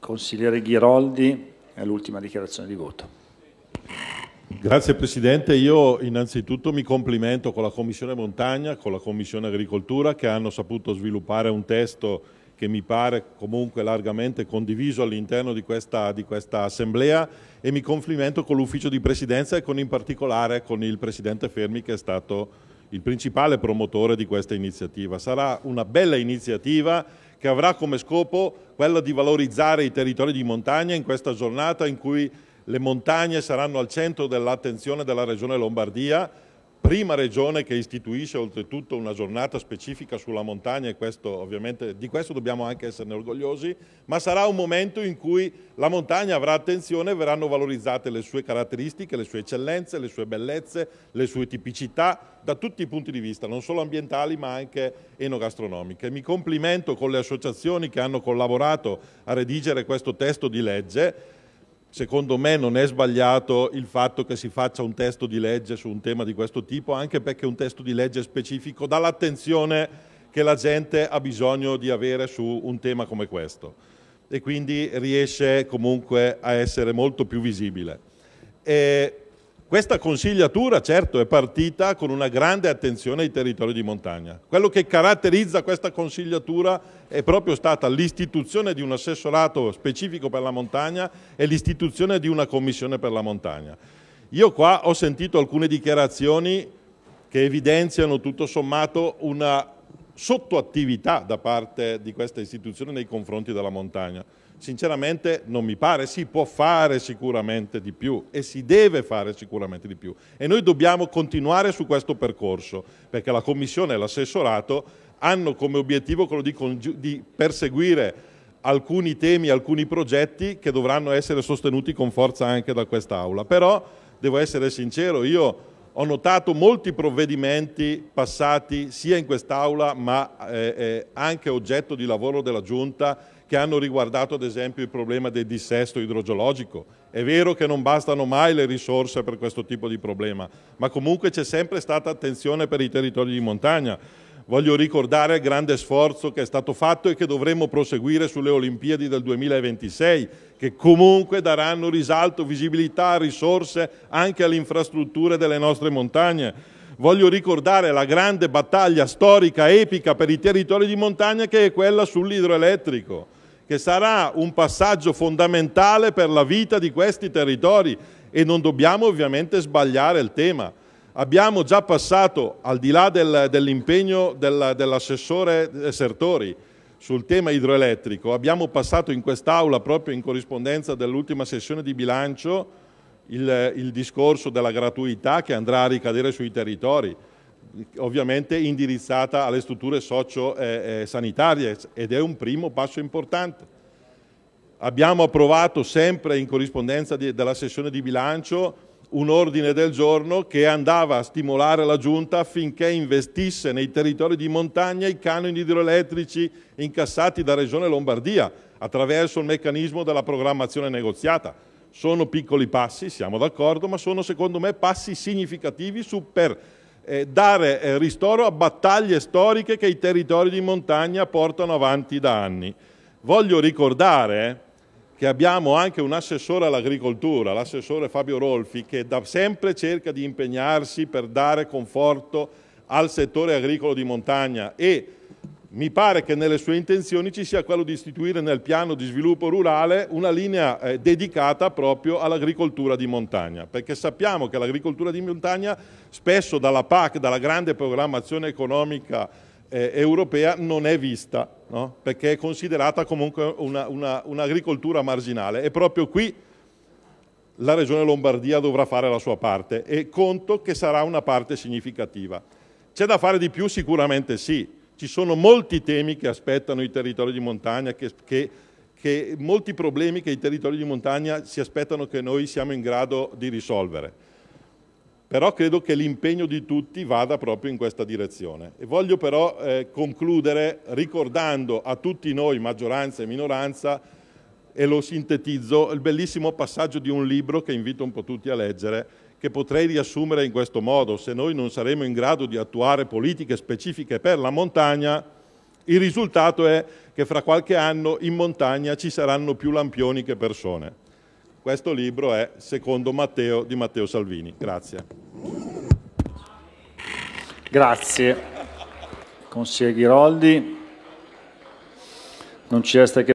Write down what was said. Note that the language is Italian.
Consigliere Ghiroldi, è l'ultima dichiarazione di voto. Grazie Presidente, io innanzitutto mi complimento con la Commissione Montagna, con la Commissione Agricoltura che hanno saputo sviluppare un testo che mi pare comunque largamente condiviso all'interno di, di questa, Assemblea e mi complimento con l'Ufficio di Presidenza e con, in particolare con il Presidente Fermi che è stato il principale promotore di questa iniziativa. Sarà una bella iniziativa che avrà come scopo quella di valorizzare i territori di montagna in questa giornata in cui le montagne saranno al centro dell'attenzione della Regione Lombardia prima regione che istituisce oltretutto una giornata specifica sulla montagna e questo, di questo dobbiamo anche esserne orgogliosi, ma sarà un momento in cui la montagna avrà attenzione e verranno valorizzate le sue caratteristiche, le sue eccellenze, le sue bellezze, le sue tipicità da tutti i punti di vista, non solo ambientali ma anche enogastronomiche. Mi complimento con le associazioni che hanno collaborato a redigere questo testo di legge secondo me non è sbagliato il fatto che si faccia un testo di legge su un tema di questo tipo, anche perché un testo di legge specifico dà l'attenzione che la gente ha bisogno di avere su un tema come questo e quindi riesce comunque a essere molto più visibile. E questa consigliatura certo è partita con una grande attenzione ai territori di montagna. Quello che caratterizza questa consigliatura è proprio stata l'istituzione di un assessorato specifico per la montagna e l'istituzione di una commissione per la montagna. Io qua ho sentito alcune dichiarazioni che evidenziano tutto sommato una sottoattività da parte di questa istituzione nei confronti della montagna sinceramente non mi pare, si può fare sicuramente di più e si deve fare sicuramente di più e noi dobbiamo continuare su questo percorso perché la Commissione e l'assessorato hanno come obiettivo quello di, di perseguire alcuni temi, alcuni progetti che dovranno essere sostenuti con forza anche da quest'Aula. Però devo essere sincero, io ho notato molti provvedimenti passati sia in quest'Aula ma eh, eh, anche oggetto di lavoro della Giunta che hanno riguardato ad esempio il problema del dissesto idrogeologico. È vero che non bastano mai le risorse per questo tipo di problema, ma comunque c'è sempre stata attenzione per i territori di montagna. Voglio ricordare il grande sforzo che è stato fatto e che dovremmo proseguire sulle Olimpiadi del 2026, che comunque daranno risalto, visibilità, risorse anche alle infrastrutture delle nostre montagne voglio ricordare la grande battaglia storica, epica per i territori di montagna che è quella sull'idroelettrico che sarà un passaggio fondamentale per la vita di questi territori e non dobbiamo ovviamente sbagliare il tema. Abbiamo già passato, al di là del, dell'impegno dell'assessore Sertori, sul tema idroelettrico, abbiamo passato in quest'Aula, proprio in corrispondenza dell'ultima sessione di bilancio, il, il discorso della gratuità che andrà a ricadere sui territori ovviamente indirizzata alle strutture socio-sanitarie eh, eh, ed è un primo passo importante. Abbiamo approvato sempre in corrispondenza di, della sessione di bilancio un ordine del giorno che andava a stimolare la Giunta affinché investisse nei territori di montagna i canoni idroelettrici incassati da Regione Lombardia attraverso il meccanismo della programmazione negoziata. Sono piccoli passi, siamo d'accordo, ma sono secondo me passi significativi su per eh, dare eh, ristoro a battaglie storiche che i territori di montagna portano avanti da anni. Voglio ricordare che abbiamo anche un assessore all'agricoltura, l'assessore Fabio Rolfi, che da sempre cerca di impegnarsi per dare conforto al settore agricolo di montagna e mi pare che nelle sue intenzioni ci sia quello di istituire nel piano di sviluppo rurale una linea eh, dedicata proprio all'agricoltura di montagna, perché sappiamo che l'agricoltura di montagna spesso dalla PAC, dalla grande programmazione economica eh, europea, non è vista, no? perché è considerata comunque un'agricoltura una, un marginale. E proprio qui la Regione Lombardia dovrà fare la sua parte e conto che sarà una parte significativa. C'è da fare di più? Sicuramente sì ci sono molti temi che aspettano i territori di montagna, che, che, che molti problemi che i territori di montagna si aspettano che noi siamo in grado di risolvere però credo che l'impegno di tutti vada proprio in questa direzione. E voglio però eh, concludere ricordando a tutti noi, maggioranza e minoranza, e lo sintetizzo, il bellissimo passaggio di un libro che invito un po' tutti a leggere, che potrei riassumere in questo modo. Se noi non saremo in grado di attuare politiche specifiche per la montagna, il risultato è che fra qualche anno in montagna ci saranno più lampioni che persone. Questo libro è Secondo Matteo di Matteo Salvini. Grazie. Grazie. Consigliere Ghiroldi. Non ci resta che